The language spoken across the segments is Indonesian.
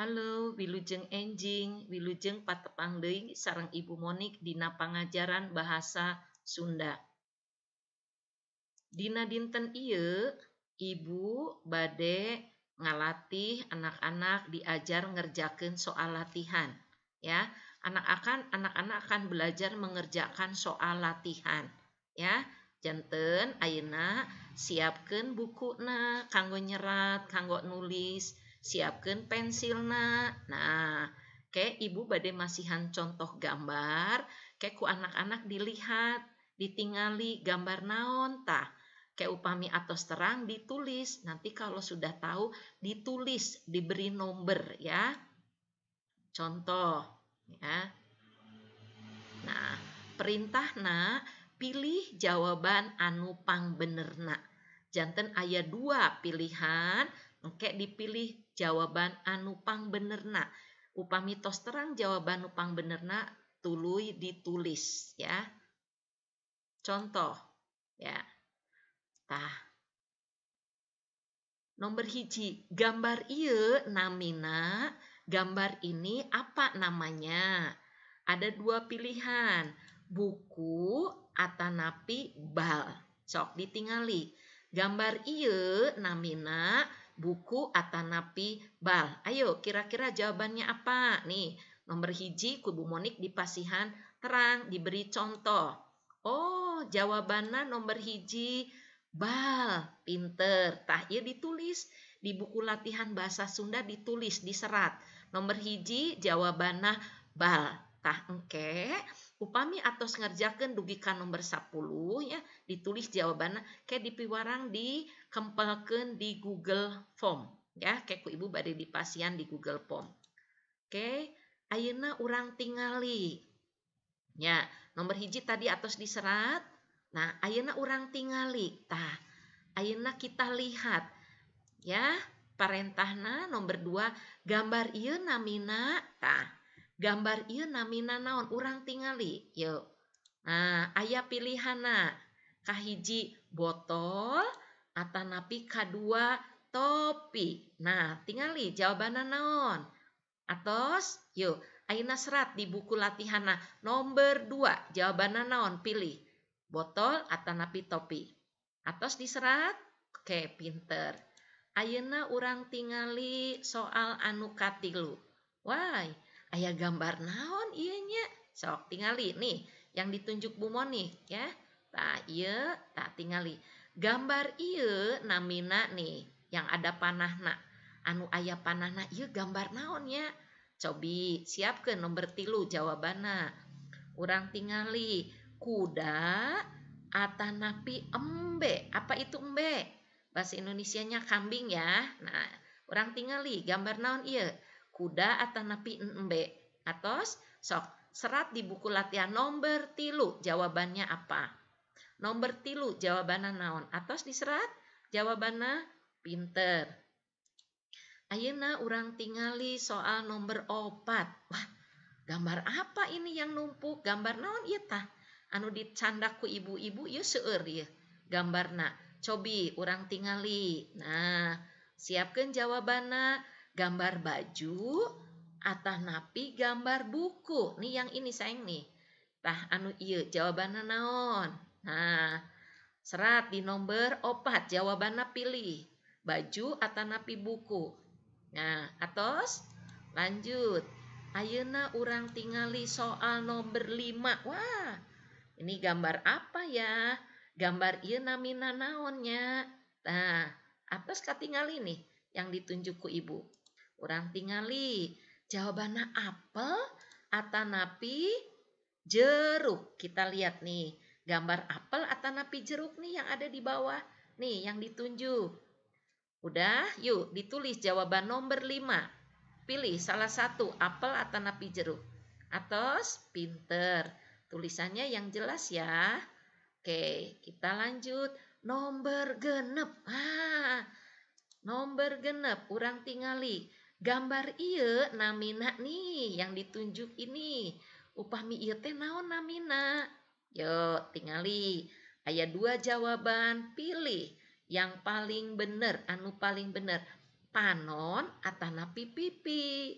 Halo, wilujeng enjing, wilujeng patepang Sarang Sarang Ibu Monik dina pangajaran bahasa Sunda. Dina dinten iye, Ibu bade ngalatih anak-anak diajar ngerjakan soal latihan. Ya, anak akan anak-anak akan belajar mengerjakan soal latihan. Ya, janten ayeuna siapkan na, kanggo nyerat, kanggo nulis siapkan pensilna nah Oke, ibu badai masihan contoh gambar, Oke, ku anak-anak dilihat, ditingali gambar naon tah. Oke, upami atau terang ditulis, nanti kalau sudah tahu ditulis, diberi nomor ya. Contoh ya. Nah, perintah perintahna pilih jawaban anu pang benerna. Janten ayat dua pilihan, Oke, dipilih jawaban anu pang benerna. Upami tos terang jawaban upang anu benerna tului ditulis ya. Contoh ya. Tah. Nomor hiji, gambar iya namina, gambar ini apa namanya? Ada dua pilihan, buku atau napi bal. Sok ditingali. Gambar iya namina, buku Atanapi Bal. Ayo, kira-kira jawabannya apa? Nih, nomor hiji kubu monik di pasihan terang diberi contoh. Oh, jawabannya nomor hiji Bal, pinter. Tah, ya ditulis di buku latihan bahasa Sunda ditulis di serat. Nomor hiji jawabannya bal. Tah engke, upami atau ngerjakan dugikan nomor 10 ya, ditulis jawabannya ke di piwarang di kempalkan di Google Form ya keku ibu bari pasien di Google Form oke okay. ayeuna urang tingali ya nomor hiji tadi atas diserat nah ayana urang tingali tah ayana kita lihat ya parentahna nomor dua gambar iya namina tah gambar iya namina naon orang tingali yuk nah ayah pilihana kahiji botol napi k dua topi. Nah, tingali jawabannya naon. Atos, yuk. Aina serat di buku latihana nomor dua Jawabannya naon, pilih. Botol atau napi topi. Atos diserat? Oke, pinter. Ayeuna orang tingali soal anu katilu. Wah, Ayah gambar naon ianya? Sok tingali nih yang ditunjuk Bu moni, ya. Tak iya, tak tingali gambar iya namina nih yang ada panah nak anu ayah panah nak iya gambar naonnya cobi siap ke nomor tilu jawabana orang tingali kuda atanapi embe apa itu embe bahasa Indonesia nya kambing ya nah orang tingali gambar naon iya kuda atanapi embe atos sok serat di buku latihan nomor tilu jawabannya apa Nomor tilu jawabannya naon atas diserat jawabannya pinter. Ayana orang tingali soal nomor opat. Wah, gambar apa ini yang numpuk? Gambar naon iya tah? Anu dicandaku ku ibu-ibu seur seueur Gambar na. cobi orang tingali. Nah, siapkan jawabannya gambar baju atah napi gambar buku. Nih yang ini sayang nih. Tah anu iya jawabannya naon? Nah, serat di nomor opat jawabannya pilih baju atau napi buku. Nah, atos lanjut. Ayeuna orang tingali soal nomor lima Wah, ini gambar apa ya? Gambar ieu namina naonnya. Nah, atos katingali nih yang ditunjuk ku ibu. Orang tingali jawabannya apel atau napi jeruk. Kita lihat nih gambar apel atau napi jeruk nih yang ada di bawah. Nih yang ditunjuk. Udah, yuk ditulis jawaban nomor 5. Pilih salah satu apel atau napi jeruk. Atos, pinter. Tulisannya yang jelas ya. Oke, kita lanjut. Nomor genep. Ah, nomor genep, kurang tingali. Gambar iya namina nih yang ditunjuk ini. Upami iya teh naon namina. Yuk, tingali. Ayah dua jawaban, pilih yang paling benar, anu paling benar. Panon atau napi pipi.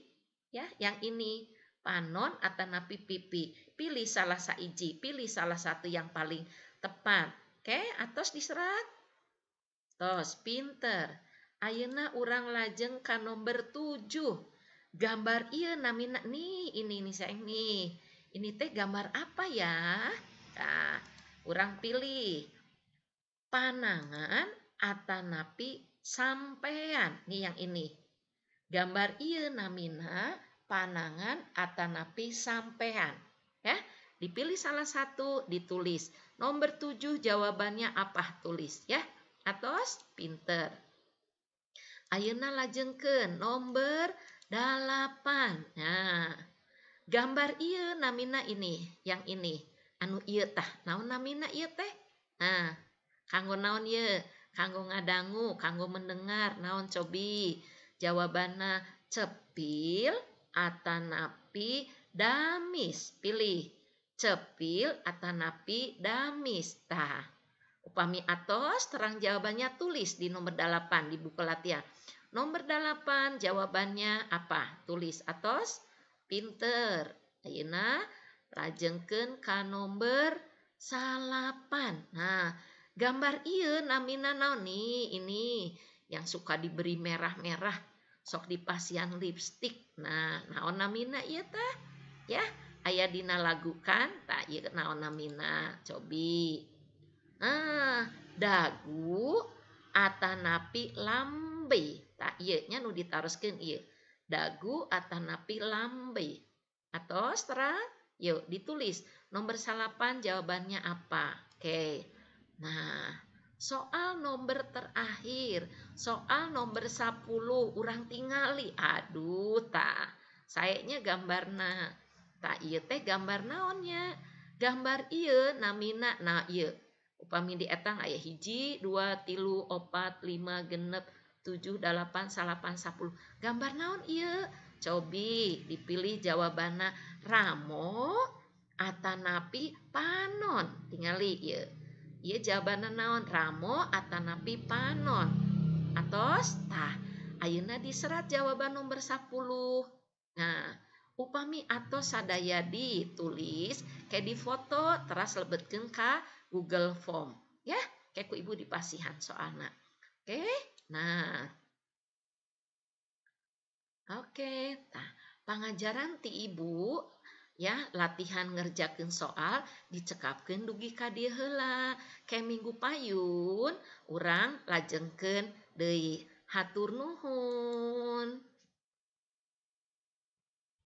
Ya, yang ini. Panon atau napi pipi. Pilih salah satu. pilih salah satu yang paling tepat. Oke, atos diserat. Tos, pinter. Ayana urang lajeng ka nomor tujuh. Gambar iya namina nih, ini ini saya ini. Ini teh gambar apa ya? Nah, orang pilih panangan atau napi sampean. Nih yang ini. Gambar iya namina panangan atau napi sampean. Ya, dipilih salah satu, ditulis. Nomor tujuh jawabannya apa? Tulis ya. Atos pinter. ayana lajengken nomor delapan. Nah, gambar iya namina ini, yang ini anu ieu tah naon namina ieu teh nah kanggo naon ieu kanggo ngadangu kanggo mendengar naon cobi jawabanna cepil atanapi damis pilih cepil atanapi damis tah upami atos terang jawabannya tulis di nomor 8 di buku latihan nomor 8 jawabannya apa tulis atos pinter ayeuna lajengken ka nomor salapan nah gambar iya namina naoni ini yang suka diberi merah-merah sok dipasian lipstick nah naon namina iya teh? ya ayah dina lagu kan tak iya naon namina cobi ah dagu atanapi lambe tak iya nya nu ditaruskan iya dagu atanapi lambe atau seterang Yuk, ditulis. Nomor salapan jawabannya apa? Oke. Nah, soal nomor terakhir, soal nomor 10, urang tingali. Aduh, Sayangnya gambar gambarna. Tak iya teh gambar naonnya. Gambar iya namina na iya. Upami di etang ayah hiji, dua, tilu, opat, lima, genep, tujuh, delapan salapan, sapuluh. Gambar naon iya Cobi dipilih jawabannya Ramo Atanapi Panon. Tinggal ya. Iya, iya jawabannya naon Ramo Atanapi Panon. atau tah Ayuna diserat jawaban nomor 10. Nah, upami atau sadaya ditulis kayak di foto teras lebet ka Google Form ya kayak ku ibu dipasihan soalnya. Oke, okay? nah Oke, nah, pengajaran ti ibu ya latihan ngerjakan soal dicekapkan dugi kadi hela kayak minggu payun orang lajengken dari hatur nuhun.